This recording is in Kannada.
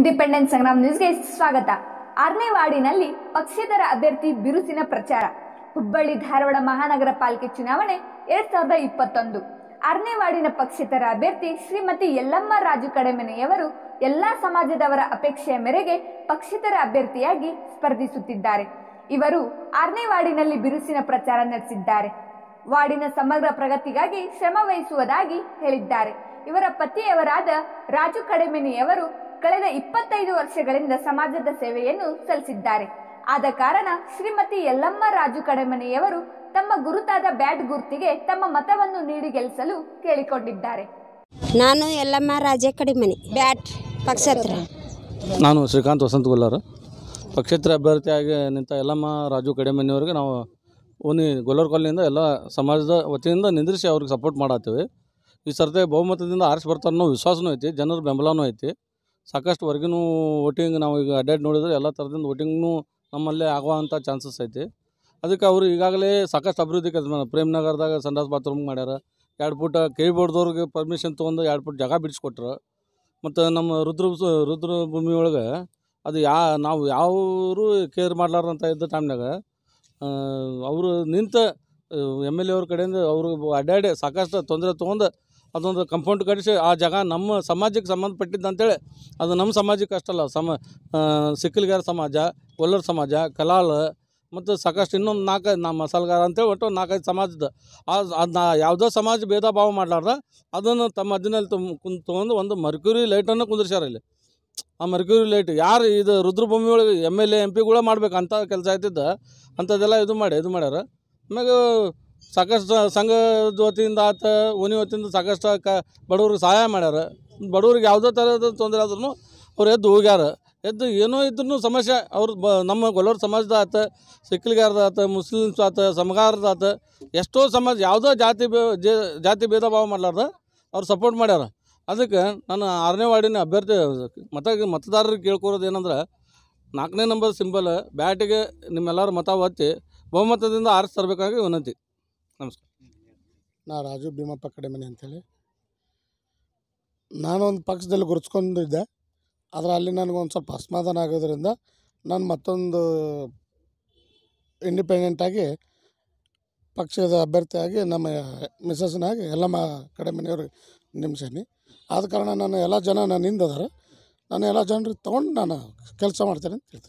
ಇಂಡಿಪೆಂಡೆನ್ಸ್ ಸಂಗ್ರಾಮ್ ನ್ಯೂಸ್ಗೆ ಸ್ವಾಗತ ಆರನೇ ವಾರ್ಡಿನಲ್ಲಿ ಪಕ್ಷೇತರ ಅಭ್ಯರ್ಥಿ ಬಿರುಸಿನ ಪ್ರಚಾರ ಹುಬ್ಬಳ್ಳಿ ಧಾರವಾಡ ಮಹಾನಗರ ಪಾಲಿಕೆ ಚುನಾವಣೆ ಎರಡ್ ಸಾವಿರದ ಇಪ್ಪತ್ತೊಂದು ಆರನೇ ವಾರ್ಡಿನ ಪಕ್ಷೇತರ ಅಭ್ಯರ್ಥಿ ಶ್ರೀಮತಿ ಯಲ್ಲಮ್ಮ ರಾಜು ಕಡೆಮನೆಯವರು ಎಲ್ಲಾ ಸಮಾಜದವರ ಅಪೇಕ್ಷೆಯ ಮೇರೆಗೆ ಪಕ್ಷೇತರ ಅಭ್ಯರ್ಥಿಯಾಗಿ ಸ್ಪರ್ಧಿಸುತ್ತಿದ್ದಾರೆ ಇವರು ಆರನೇ ವಾರ್ಡಿನಲ್ಲಿ ಬಿರುಸಿನ ಪ್ರಚಾರ ನಡೆಸಿದ್ದಾರೆ ವಾರ್ಡಿನ ಸಮಗ್ರ ಪ್ರಗತಿಗಾಗಿ ಶ್ರಮ ವಹಿಸುವುದಾಗಿ ಹೇಳಿದ್ದಾರೆ ಇವರ ಪತಿಯವರಾದ ರಾಜು ಕಡೆಮನೆಯವರು ಕಳೆದ ಇಪ್ಪತ್ತೈದು ವರ್ಷಗಳಿಂದ ಸಮಾಜದ ಸೇವೆಯನ್ನು ಸಲ್ಲಿಸಿದ್ದಾರೆ ಆದ ಕಾರಣ ಶ್ರೀಮತಿ ಯಲ್ಲಮ್ಮ ರಾಜು ಕಡೆಮನೆಯವರು ತಮ್ಮ ಗುರುತಾದ ಬ್ಯಾಟ್ ಗುರ್ತಿಗೆ ತಮ್ಮ ಮತವನ್ನು ನೀಡಿ ಗೆಲ್ಲಿಸಲು ಕೇಳಿಕೊಂಡಿದ್ದಾರೆ ನಾನು ಯಲ್ಲಮ್ಮ ರಾಜ ಕಡೆಮನೆ ಬ್ಯಾಟ್ ಪಕ್ಷೇತ್ರ ನಾನು ಶ್ರೀಕಾಂತ್ ವಸಂತ ಗುಲ್ಲಾರ ಪಕ್ಷೇತ್ರ ಅಭ್ಯರ್ಥಿಯಾಗಿ ನಿಂತ ಯಲ್ಲಮ್ಮ ರಾಜು ಕಡೆಮನೆಯವರಿಗೆ ನಾವು ಓನಿ ಗೊಲ್ಲರ್ ಕಾಲನಿಯಿಂದ ಎಲ್ಲ ಸಮಾಜದ ವತಿಯಿಂದ ನಿಂದ್ರಿಸಿ ಅವ್ರಿಗೆ ಸಪೋರ್ಟ್ ಮಾಡತ್ತೇವೆ ಈ ಸರ್ತಿ ಬಹುಮತದಿಂದ ಆರಿಸಿ ಬರ್ತಾರೆ ಅನ್ನೋ ವಿಶ್ವಾಸನೂ ಐತಿ ಜನರ ಬೆಂಬಲನೂ ಐತಿ ಸಾಕಷ್ಟು ವರ್ಗಿನೂ ವೋಟಿಂಗ್ ನಾವು ಈಗ ಅಡ್ಡಾಡಿ ನೋಡಿದ್ರೆ ಎಲ್ಲ ಥರದಿಂದ ವೋಟಿಂಗ್ನೂ ನಮ್ಮಲ್ಲೇ ಆಗುವಂಥ ಚಾನ್ಸಸ್ ಐತಿ ಅದಕ್ಕೆ ಅವರು ಈಗಾಗಲೇ ಸಾಕಷ್ಟು ಅಭಿವೃದ್ಧಿ ಕೆಲಸ ನಗರದಾಗ ಸಂಡಾಸ್ ಬಾತ್ರೂಮ್ ಮಾಡ್ಯಾರ ಎರಡು ಪುಟ ಕೆ ಬೋರ್ಡ್ದವ್ರಿಗೆ ಪರ್ಮಿಷನ್ ತೊಗೊಂಡು ಎರಡು ಪುಟ್ ಜಾಗ ಬಿಡಿಸ್ಕೊಟ್ರು ಮತ್ತು ನಮ್ಮ ರುದ್ರ ರುದ್ರ ಭೂಮಿ ಒಳಗೆ ಅದು ಯಾ ನಾವು ಯಾವರು ಕೇರ್ ಮಾಡ್ಲಾರಂತ ಇದ್ದ ಟೈಮ್ನಾಗ ಅವರು ನಿಂತ ಎಮ್ ಎಲ್ ಎ ಅವ್ರ ಕಡೆಯಿಂದ ಅವ್ರಿಗೆ ಅಡ್ಡಾಡಿ ಸಾಕಷ್ಟು ತೊಂದರೆ ತೊಗೊಂಡು ಅದೊಂದು ಕಂಪೌಂಡ್ ಕಟ್ಟಿಸಿ ಆ ಜಾಗ ನಮ್ಮ ಸಮಾಜಕ್ಕೆ ಸಂಬಂಧಪಟ್ಟಿದ್ದು ಅಂತೇಳಿ ಅದು ನಮ್ಮ ಸಮಾಜಕ್ಕೆ ಅಷ್ಟಲ್ಲ ಸಮ ಸಿಕ್ಕಲ್ಗಾರ ಸಮಾಜ ಕೊಲ್ಲರ ಸಮಾಜ ಕಲಾಲ್ ಮತ್ತು ಸಾಕಷ್ಟು ಇನ್ನೊಂದು ನಾಲ್ಕು ನಮ್ಮ ಮಸಾಲೆಗಾರ ಅಂತೇಳಿ ಒಟ್ಟು ನಾಲ್ಕೈದು ಸಮಾಜದ ಅದನ್ನ ಯಾವುದೋ ಸಮಾಜ ಭೇದ ಭಾವ ಮಾಡಲಾರ್ದ ಅದನ್ನು ತಮ್ಮ ಅದಿನಲ್ಲಿ ತುಂಬ ಕುಂತು ತೊಗೊಂಡು ಒಂದು ಮರ್ಕ್ಯೂರಿ ಲೈಟನ್ನು ಕುಂದಿರ್ಸ್ಯಾರ ಇಲ್ಲಿ ಆ ಮರ್ಕ್ಯೂರಿ ಲೈಟ್ ಯಾರು ಇದು ರುದ್ರಭೂಮಿ ಒಳಗೆ ಎಮ್ ಎಲ್ ಎ ಎಂ ಪಿಗಳ ಮಾಡ್ಬೇಕು ಅಂಥ ಕೆಲಸ ಆಯ್ತಿದ್ದ ಅಂಥದ್ದೆಲ್ಲ ಇದು ಮಾಡಿ ಇದು ಮಾಡ್ಯಾರ ಆಮೇಲೆ ಸಾಕಷ್ಟು ಸಂಘ ವತಿಯಿಂದ ಆತ ಓನಿ ವತಿಯಿಂದ ಸಾಕಷ್ಟು ಕ ಬಡವ್ರಿಗೆ ಸಹಾಯ ಮಾಡ್ಯಾರ ಬಡವ್ರಿಗೆ ಯಾವುದೇ ಥರದ ತೊಂದರೆ ಆದ್ರೂ ಅವ್ರು ಎದ್ದು ಹೋಗ್ಯಾರ ಎದ್ದು ಏನೋ ಇದ್ರೂ ಸಮಸ್ಯೆ ಅವ್ರು ಬ ನಮ್ಮ ಗೊಲ್ಲೋರ ಸಮಾಜದ ಆತ ಸಿಕ್ಕಲಿಗಾರದ ಆತ ಮುಸ್ಲಿಮ್ಸ್ ಆತ ಸಮಗಾರದ ಆತ ಎಷ್ಟೋ ಸಮಾಜ ಯಾವುದೋ ಜಾತಿ ಜಾತಿ ಭೇದ ಭಾವ ಮಾಡಲಾರ್ದ ಅವ್ರು ಸಪೋರ್ಟ್ ಮಾಡ್ಯಾರ ಅದಕ್ಕೆ ನಾನು ಆರನೇ ವಾರ್ಡಿನ ಅಭ್ಯರ್ಥಿ ಮತ ಮತದಾರರಿಗೆ ಕೇಳ್ಕೊಳೋದು ಏನಂದ್ರೆ ನಾಲ್ಕನೇ ನಂಬರ್ ಸಿಂಬಲ್ ಬ್ಯಾಟಿಗೆ ನಿಮ್ಮೆಲ್ಲರೂ ಮತ ಒತ್ತಿ ಬಹುಮತದಿಂದ ಆರಿಸಿ ತರಬೇಕಾಗಿ ವಿನಂತಿ ನಮಸ್ಕಾರ ನಾ ರಾಜು ಭೀಮಪ್ಪ ಕಡೆಮನೆ ಅಂಥೇಳಿ ನಾನೊಂದು ಪಕ್ಷದಲ್ಲಿ ಗುರುತಿಸ್ಕೊಂಡಿದ್ದೆ ಆದರೆ ಅಲ್ಲಿ ನನಗೊಂದು ಸ್ವಲ್ಪ ಅಸಮಾಧಾನ ಆಗೋದ್ರಿಂದ ನಾನು ಮತ್ತೊಂದು ಇಂಡಿಪೆಂಡೆಂಟಾಗಿ ಪಕ್ಷದ ಅಭ್ಯರ್ಥಿಯಾಗಿ ನಮ್ಮ ಮಿಸಸ್ನಾಗಿ ಎಲ್ಲಮ್ಮ ಕಡೆ ಮನೆಯವ್ರಿಗೆ ನಿಮಿಷನಿ ಆದ ಕಾರಣ ನಾನು ಎಲ್ಲ ಜನ ನಾನು ಹಿಂದದಾರೆ ನಾನು ಎಲ್ಲ ಜನರಿಗೆ ತೊಗೊಂಡು ನಾನು ಕೆಲಸ ಮಾಡ್ತೇನೆ ಅಂತ ಹೇಳ್ತೀನಿ